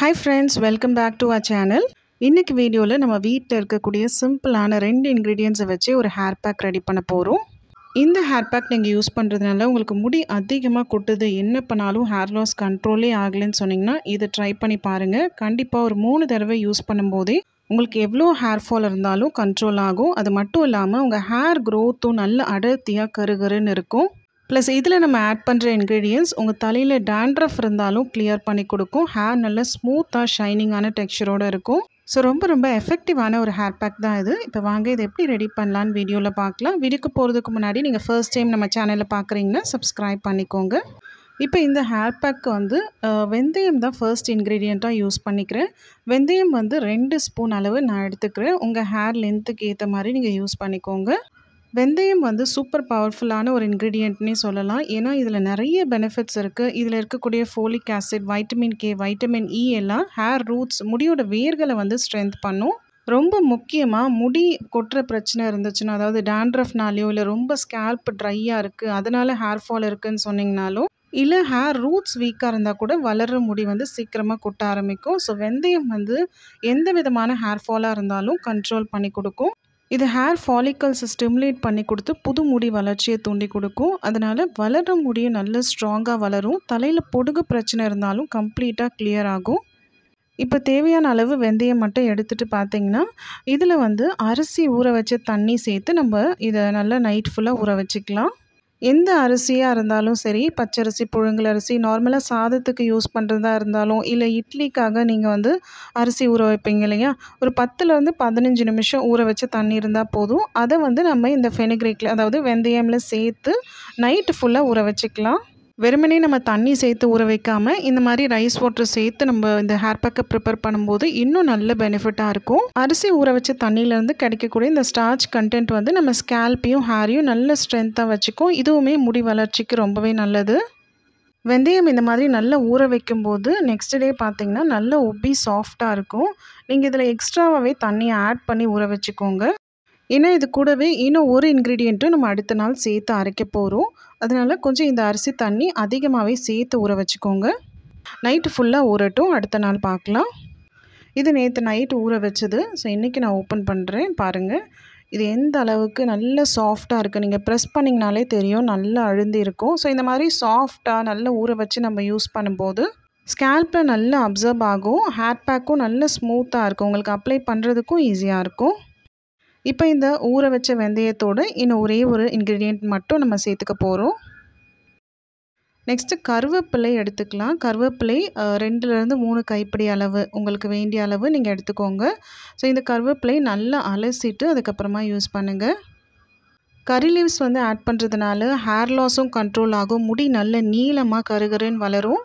hi friends welcome back to our channel இன்றைக்கி வீடியோவில் நம்ம வீட்டில் இருக்கக்கூடிய சிம்பிளான ரெண்டு இன்க்ரீடியன்ஸை வச்சு ஒரு ஹேர் பேக் ரெடி பண்ண போகிறோம் இந்த ஹேர் பேக் நீங்கள் யூஸ் பண்ணுறதுனால உங்களுக்கு முடி அதிகமாக கொட்டுது என்ன பண்ணாலும் ஹேர் லாஸ் கண்ட்ரோலே ஆகலைன்னு சொன்னிங்கன்னா இதை ட்ரை பண்ணி பாருங்கள் கண்டிப்பாக ஒரு மூணு தடவை யூஸ் பண்ணும்போதே உங்களுக்கு எவ்வளோ ஹேர் ஃபால் இருந்தாலும் கண்ட்ரோல் ஆகும் அது மட்டும் இல்லாமல் உங்கள் ஹேர் க்ரோத்தும் நல்ல அடர்த்தியாக கருகருன்னு இருக்கும் ப்ளஸ் இதில் நம்ம ஆட் பண்ணுற இன்க்ரீடியன்ஸ் உங்கள் தலையில் டேண்ட்ரஃப் இருந்தாலும் கிளியர் பண்ணி கொடுக்கும் ஹேர் நல்ல ஸ்மூத்தாக ஷைனிங்கான டெக்ஸ்சரோடு இருக்கும் ஸோ ரொம்ப ரொம்ப எஃபெக்டிவான ஒரு ஹேர் பேக் தான் இது இப்போ வாங்க இதை எப்படி ரெடி பண்ணலான்னு வீடியோவில் பார்க்கலாம் வீடியோக்கு போகிறதுக்கு முன்னாடி நீங்கள் ஃபர்ஸ்ட் டைம் நம்ம சேனலில் பார்க்குறீங்கன்னா சப்ஸ்கிரைப் பண்ணிக்கோங்க இப்போ இந்த ஹேர் பேக்கு வந்து வெந்தயம் தான் ஃபர்ஸ்ட் இன்க்ரீடியண்ட்டாக யூஸ் பண்ணிக்கிறேன் வெந்தயம் வந்து ரெண்டு ஸ்பூன் அளவு நான் எடுத்துக்கிறேன் உங்கள் ஹேர் லென்த்துக்கு ஏற்ற மாதிரி நீங்கள் யூஸ் பண்ணிக்கோங்க வெந்தயம் வந்து சூப்பர் பவர்ஃபுல்லான ஒரு இன்க்ரீடியண்ட்னே சொல்லலாம் ஏன்னா இதில் நிறைய பெனிஃபிட்ஸ் இருக்குது இதில் இருக்கக்கூடிய folic acid vitamin K vitamin E எல்லாம் ஹேர் ரூட்ஸ் முடியோட வேர்களை வந்து ஸ்ட்ரென்த் பண்ணும் ரொம்ப முக்கியமாக முடி கொட்டுற பிரச்சனை இருந்துச்சுன்னா அதாவது டேண்ட்ரஃப்னாலேயோ இல்லை ரொம்ப ஸ்கேல்ப் ட்ரையாக இருக்குது அதனால் ஹேர் ஃபால் இருக்குதுன்னு சொன்னிங்கனாலும் இல்லை ஹேர் ரூட்ஸ் வீக்காக இருந்தால் கூட வளர்கிற முடி வந்து சீக்கிரமாக கொட்ட ஆரம்பிக்கும் ஸோ வெந்தயம் வந்து எந்த விதமான ஹேர் ஃபாலாக இருந்தாலும் கண்ட்ரோல் பண்ணி கொடுக்கும் இது ஹேர் ஃபாலிக்கல்ஸை ஸ்டிமுலேட் பண்ணி கொடுத்து புது முடி வளர்ச்சியை தூண்டி கொடுக்கும் அதனால் வளர முடியும் நல்ல ஸ்ட்ராங்காக வளரும் தலையில் பொடுகு பிரச்சனை இருந்தாலும் கம்ப்ளீட்டாக கிளியர் ஆகும் இப்போ தேவையான அளவு வெந்தயம் மட்டும் எடுத்துகிட்டு பார்த்திங்கன்னா இதில் வந்து அரிசி ஊற வச்ச தண்ணி சேர்த்து நம்ம இதை நல்லா நைட் ஃபுல்லாக ஊற வச்சுக்கலாம் எந்த அரிசியாக இருந்தாலும் சரி பச்சரிசி புழுங்கல் அரிசி நார்மலாக சாதத்துக்கு யூஸ் பண்ணுறதா இருந்தாலும் இல்லை இட்லிக்காக நீங்கள் வந்து அரிசி ஊற வைப்பீங்க இல்லையா ஒரு பத்துலேருந்து பதினஞ்சு நிமிஷம் ஊற வச்ச தண்ணி இருந்தால் போதும் அதை வந்து நம்ம இந்த ஃபெனிக்ரேக்கில் அதாவது வெந்தயமில் சேர்த்து நைட்டு ஃபுல்லாக ஊற வச்சுக்கலாம் வெறுமனே நம்ம தண்ணி சேர்த்து ஊற வைக்காமல் இந்த மாதிரி ரைஸ் வாட்டர் சேர்த்து நம்ம இந்த ஹேர் பேக்கை ப்ரிப்பேர் பண்ணும்போது இன்னும் நல்ல பெனிஃபிட்டாக இருக்கும் அரிசி ஊற வச்ச தண்ணியிலேருந்து கிடைக்கக்கூடிய இந்த ஸ்டார்ச் கண்டென்ட் வந்து நம்ம ஸ்கேல்பையும் ஹேரையும் நல்ல ஸ்ட்ரென்த்தாக வச்சுக்கும் இதுவுமே முடி வளர்ச்சிக்கு ரொம்பவே நல்லது வெந்தயம் இந்த மாதிரி நல்லா ஊற வைக்கும்போது நெக்ஸ்ட் டே பார்த்திங்கன்னா நல்லா உப்பி சாஃப்டாக இருக்கும் நீங்கள் இதில் எக்ஸ்ட்ராவாகவே தண்ணியை ஆட் பண்ணி ஊற வச்சுக்கோங்க ஏன்னா இது கூடவே இன்னும் ஒரு இன்க்ரீடியண்ட்டும் நம்ம அடுத்த நாள் சேர்த்து அரைக்க போகிறோம் அதனால் கொஞ்சம் இந்த அரிசி தண்ணி அதிகமாகவே சேர்த்து ஊற வச்சுக்கோங்க நைட்டு ஃபுல்லாக ஊறட்டும் அடுத்த நாள் பார்க்கலாம் இது நேற்று நைட்டு ஊற வச்சது ஸோ இன்றைக்கி நான் ஓப்பன் பண்ணுறேன் பாருங்கள் இது எந்த அளவுக்கு நல்ல சாஃப்டாக இருக்குது நீங்கள் ப்ரெஸ் பண்ணிங்கனாலே தெரியும் நல்லா அழுந்தி இருக்கும் ஸோ இந்த மாதிரி சாஃப்டாக நல்லா ஊற வச்சு நம்ம யூஸ் பண்ணும்போது ஸ்கேல்ப்பில் நல்லா அப்சர்வ் ஆகும் ஹேர் பேக்கும் நல்ல ஸ்மூத்தாக இருக்கும் உங்களுக்கு அப்ளை பண்ணுறதுக்கும் ஈஸியாக இருக்கும் இப்போ இந்த ஊற வச்ச வெந்தயத்தோடு இன்னும் ஒரே ஒரு இன்க்ரீடியண்ட் மட்டும் நம்ம சேர்த்துக்க போகிறோம் நெக்ஸ்ட்டு கருவேப்பிலை எடுத்துக்கலாம் கருவேப்பிலை ரெண்டுலேருந்து மூணு கைப்பிடி அளவு உங்களுக்கு வேண்டிய அளவு நீங்கள் எடுத்துக்கோங்க ஸோ இந்த கருவேப்பிலை நல்லா அலசிட்டு அதுக்கப்புறமா யூஸ் பண்ணுங்கள் கறி லீவ்ஸ் வந்து ஆட் பண்ணுறதுனால ஹேர் லாஸும் கண்ட்ரோல் ஆகும் முடி நல்ல நீளமாக கருகருன்னு வளரும்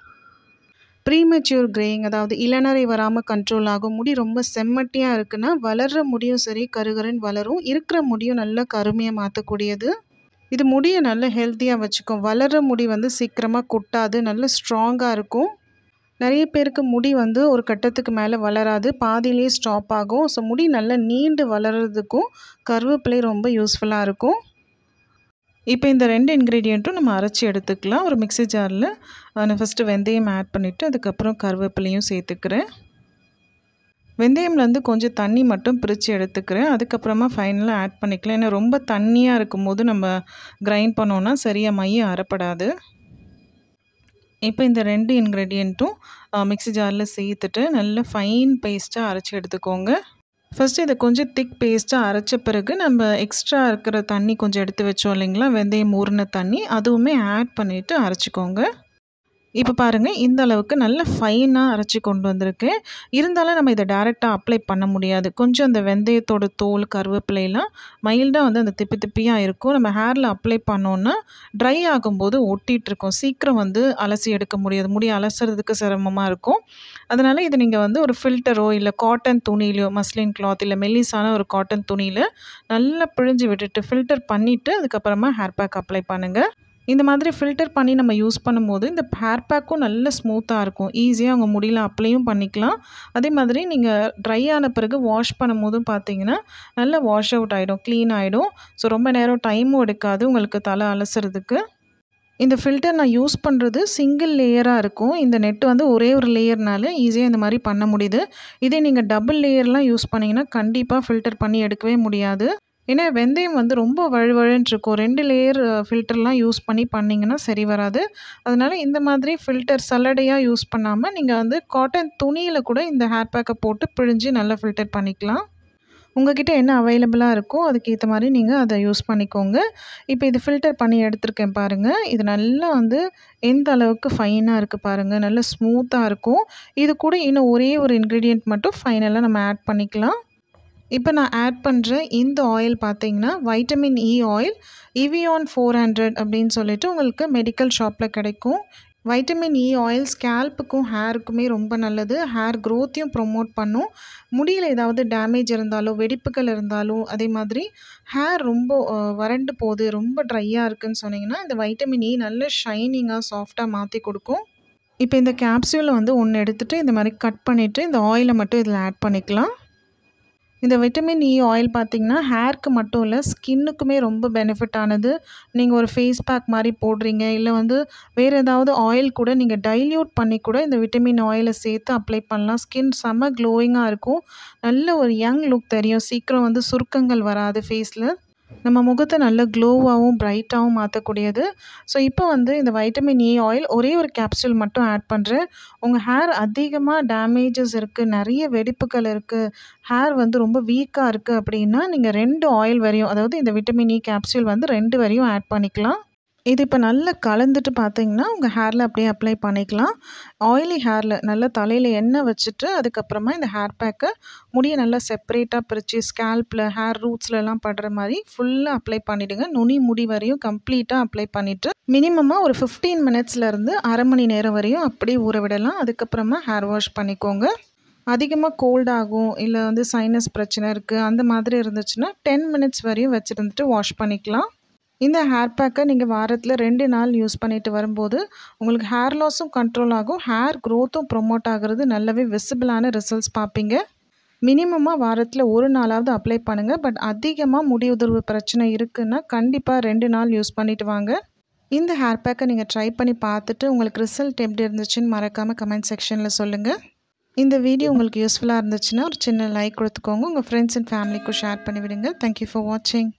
ப்ரீமெச்சூர் கிரேயிங் அதாவது இளநரை வராமல் கண்ட்ரோல் ஆகும் முடி ரொம்ப செம்மட்டியாக இருக்குன்னா வளர்கிற முடியும் சரி கருகருன்னு வளரும் இருக்கிற முடியும் நல்லா கருமையாக மாற்றக்கூடியது இது முடியை நல்லா ஹெல்த்தியாக வச்சுக்கும் வளர்கிற முடி வந்து சீக்கிரமாக கொட்டாது நல்ல ஸ்ட்ராங்காக இருக்கும் நிறைய பேருக்கு முடி வந்து ஒரு கட்டத்துக்கு மேலே வளராது பாதியிலே ஸ்டாப் ஆகும் ஸோ முடி நல்லா நீண்டு வளர்கிறதுக்கும் கருவேப்பிலை ரொம்ப யூஸ்ஃபுல்லாக இருக்கும் இப்போ இந்த ரெண்டு இன்க்ரீடியண்ட்டும் நம்ம அரைச்சி எடுத்துக்கலாம் ஒரு மிக்சி ஜாரில் நான் ஃபஸ்ட்டு வெந்தயம் ஆட் பண்ணிவிட்டு அதுக்கப்புறம் கருவேப்பிலையும் சேர்த்துக்கிறேன் வெந்தயம்லேருந்து கொஞ்சம் தண்ணி மட்டும் பிரித்து எடுத்துக்கிறேன் அதுக்கப்புறமா ஃபைனலாக ஆட் பண்ணிக்கலாம் ஏன்னா ரொம்ப தண்ணியாக இருக்கும்போது நம்ம கிரைண்ட் பண்ணோன்னா சரியாக மையம் அறப்படாது இப்போ இந்த ரெண்டு இன்க்ரீடியண்ட்டும் மிக்சி ஜாரில் சேர்த்துட்டு நல்ல ஃபைன் பேஸ்ட்டாக அரைச்சி எடுத்துக்கோங்க ஃபஸ்ட்டு இதை கொஞ்சம் திக் பேஸ்ட்டாக அரைச்ச பிறகு நம்ம எக்ஸ்ட்ரா இருக்கிற தண்ணி கொஞ்சம் எடுத்து வச்சோம் இல்லைங்களா வெந்தயம் ஊறின தண்ணி அதுவுமே ஆட் பண்ணிவிட்டு அரைச்சிக்கோங்க இப்போ பாருங்கள் இந்த அளவுக்கு நல்ல ஃபைனாக அரைச்சி கொண்டு வந்திருக்கு இருந்தாலும் நம்ம இதை டேரெக்டாக அப்ளை பண்ண முடியாது கொஞ்சம் அந்த வெந்தயத்தோட தோல் கருவேப்பிலையெல்லாம் மைல்டாக வந்து அந்த திப்பி திப்பியாக இருக்கும் நம்ம ஹேரில் அப்ளை பண்ணோன்னா ட்ரை ஆகும்போது ஒட்டிகிட்ருக்கோம் சீக்கிரம் வந்து அலசி எடுக்க முடியாது முடி அலசுறதுக்கு சிரமமாக இருக்கும் அதனால் இதை நீங்கள் வந்து ஒரு ஃபில்டரோ இல்லை காட்டன் துணியிலையோ மஸ்லின் கிளாத் இல்லை மெல்லிஸான ஒரு காட்டன் துணியில் நல்லா பிழிஞ்சு விட்டுட்டு ஃபில்டர் பண்ணிவிட்டு அதுக்கப்புறமா ஹேர் பேக் அப்ளை பண்ணுங்கள் இந்த மாதிரி ஃபில்டர் பண்ணி நம்ம யூஸ் பண்ணும்போது இந்த ஹேர் பேக்கும் நல்ல ஸ்மூத்தாக இருக்கும் ஈஸியாக அவங்க முடியல அப்ளையும் பண்ணிக்கலாம் அதே மாதிரி நீங்கள் ட்ரை ஆன பிறகு வாஷ் பண்ணும்போதும் பார்த்தீங்கன்னா நல்லா வாஷ் அவுட் ஆகிடும் க்ளீன் ஆகிடும் ஸோ ரொம்ப நேரம் டைமும் எடுக்காது உங்களுக்கு தலை அலசுறதுக்கு இந்த ஃபில்டர் நான் யூஸ் பண்ணுறது சிங்கிள் லேயராக இருக்கும் இந்த நெட்டு வந்து ஒரே ஒரு லேயர்னால ஈஸியாக இந்த மாதிரி பண்ண முடியுது இதே நீங்கள் டபுள் லேயர்லாம் யூஸ் பண்ணிங்கன்னா கண்டிப்பாக ஃபில்டர் பண்ணி எடுக்கவே முடியாது ஏன்னா வெந்தயம் வந்து ரொம்ப வழுவழுன்னு இருக்கும் ரெண்டு லேயர் ஃபில்டர்லாம் யூஸ் பண்ணி பண்ணிங்கன்னா சரி வராது அதனால் இந்த மாதிரி ஃபில்டர் சல்லடையாக யூஸ் பண்ணாமல் நீங்கள் வந்து காட்டன் துணியில் கூட இந்த ஹேர் பேக்கை போட்டு பிழிஞ்சு நல்லா ஃபில்டர் பண்ணிக்கலாம் உங்ககிட்ட என்ன அவைலபிளாக இருக்கோ அதுக்கேற்ற மாதிரி நீங்கள் அதை யூஸ் பண்ணிக்கோங்க இப்போ இது ஃபில்டர் பண்ணி எடுத்திருக்கேன் பாருங்கள் இது நல்லா வந்து எந்த அளவுக்கு ஃபைனாக இருக்குது பாருங்கள் நல்லா ஸ்மூத்தாக இருக்கும் இது கூட இன்னும் ஒரே ஒரு இன்க்ரீடியண்ட் மட்டும் ஃபைனலாக நம்ம ஆட் பண்ணிக்கலாம் இப்போ நான் ஆட் பண்ணுற இந்த ஆயில் பார்த்தீங்கன்னா vitamin E oil Evion four hundred அப்படின்னு சொல்லிட்டு உங்களுக்கு மெடிக்கல் ஷாப்பில் கிடைக்கும் வைட்டமின் இ ஆயில் ஸ்கேல்புக்கும் ஹேருக்குமே ரொம்ப நல்லது ஹேர் க்ரோத்தையும் ப்ரொமோட் பண்ணும் முடியில் ஏதாவது டேமேஜ் இருந்தாலும் வெடிப்புகள் இருந்தாலும் அதே மாதிரி ஹேர் ரொம்ப வறண்டு போகுது ரொம்ப ட்ரையாக இருக்குதுன்னு சொன்னிங்கன்னா இந்த வைட்டமின் இ e நல்ல ஷைனிங்காக சாஃப்டாக மாற்றி கொடுக்கும் இப்போ இந்த கேப்சியூலை வந்து ஒன்று எடுத்துகிட்டு இந்த மாதிரி கட் பண்ணிவிட்டு இந்த ஆயிலை மட்டும் இதில் ஆட் பண்ணிக்கலாம் இந்த விட்டமின் இ e ஆயில் பார்த்தீங்கன்னா ஹேர்க்கு மட்டும் இல்லை ஸ்கின்னுக்குமே ரொம்ப பெனிஃபிட் ஆனது நீங்கள் ஒரு ஃபேஸ் பேக் மாதிரி போடுறீங்க இல்லை வந்து வேறு ஏதாவது ஆயில் கூட நீங்கள் டைல்யூட் பண்ணி கூட இந்த விட்டமின் ஆயிலை e சேர்த்து அப்ளை பண்ணலாம் ஸ்கின் செம்ம க்ளோயிங்காக இருக்கும் நல்ல ஒரு யங் லுக் தெரியும் சீக்கிரம் வந்து சுருக்கங்கள் வராது ஃபேஸில் நம்ம முகத்தை நல்ல க்ளோவாகவும் ப்ரைட்டாகவும் மாற்றக்கூடியது ஸோ இப்போ வந்து இந்த வைட்டமின் ஏ ஆயில் ஒரே ஒரு கேப்சூல் மட்டும் ஆட் பண்ணுறேன் உங்கள் ஹேர் அதிகமாக டேமேஜஸ் இருக்குது நிறைய வெடிப்புகள் இருக்குது ஹேர் வந்து ரொம்ப வீக்காக இருக்குது அப்படின்னா நீங்கள் ரெண்டு ஆயில் வரையும் அதாவது இந்த விட்டமின் இ கேப்சூல் வந்து ரெண்டு வரையும் ஆட் பண்ணிக்கலாம் இது இப்போ நல்லா கலந்துட்டு பார்த்தீங்கன்னா உங்கள் ஹேரில் அப்படியே அப்ளை பண்ணிக்கலாம் ஆயிலி ஹேரில் நல்லா தலையில் எண்ணெய் வச்சுட்டு அதுக்கப்புறமா இந்த ஹேர் பேக்கை முடியை நல்லா செப்பரேட்டாக பிரித்து ஸ்கேல்ப்பில் ஹேர் ரூட்ஸ்லலாம் படுற மாதிரி ஃபுல்லாக அப்ளை பண்ணிவிடுங்க நுனி முடி வரையும் கம்ப்ளீட்டாக அப்ளை பண்ணிவிட்டு மினிமமாக ஒரு ஃபிஃப்டீன் மினிட்ஸ்லேருந்து அரை மணி நேரம் வரையும் அப்படியே ஊற விடலாம் அதுக்கப்புறமா ஹேர் வாஷ் பண்ணிக்கோங்க அதிகமாக கோல்ட் ஆகும் இல்லை வந்து சைனஸ் பிரச்சனை இருக்குது அந்த மாதிரி இருந்துச்சுன்னா டென் மினிட்ஸ் வரையும் வச்சுருந்துட்டு வாஷ் பண்ணிக்கலாம் இந்த ஹேர் பேக்கை நீங்கள் வாரத்தில் ரெண்டு நாள் யூஸ் பண்ணிட்டு வரும்போது உங்களுக்கு ஹேர் லாஸும் கண்ட்ரோல் ஆகும் ஹேர் க்ரோத்தும் ப்ரொமோட் ஆகிறது நல்லாவே விசிபிளான ரிசல்ட்ஸ் பார்ப்பீங்க மினிமமாக வாரத்தில் ஒரு நாளாவது அப்ளை பண்ணுங்கள் பட் அதிகமாக முடி உதர்வு பிரச்சனை இருக்குன்னா கண்டிப்பாக ரெண்டு நாள் யூஸ் பண்ணிவிட்டு வாங்க இந்த ஹேர் பேக்கை நீங்கள் ட்ரை பண்ணி பார்த்துட்டு உங்களுக்கு ரிசல்ட் எப்படி இருந்துச்சுன்னு மறக்காமல் கமெண்ட் செக்ஷனில் சொல்லுங்கள் இந்த வீடியோ உங்களுக்கு யூஸ்ஃபுல்லாக இருந்துச்சுன்னா ஒரு சின்ன லைக் கொடுத்துக்கோங்க உங்கள் ஃப்ரெண்ட்ஸ் அண்ட் ஃபேமிலிக்கும் ஷேர் பண்ணிவிடுங்க தேங்க்யூ ஃபார் வாட்சிங்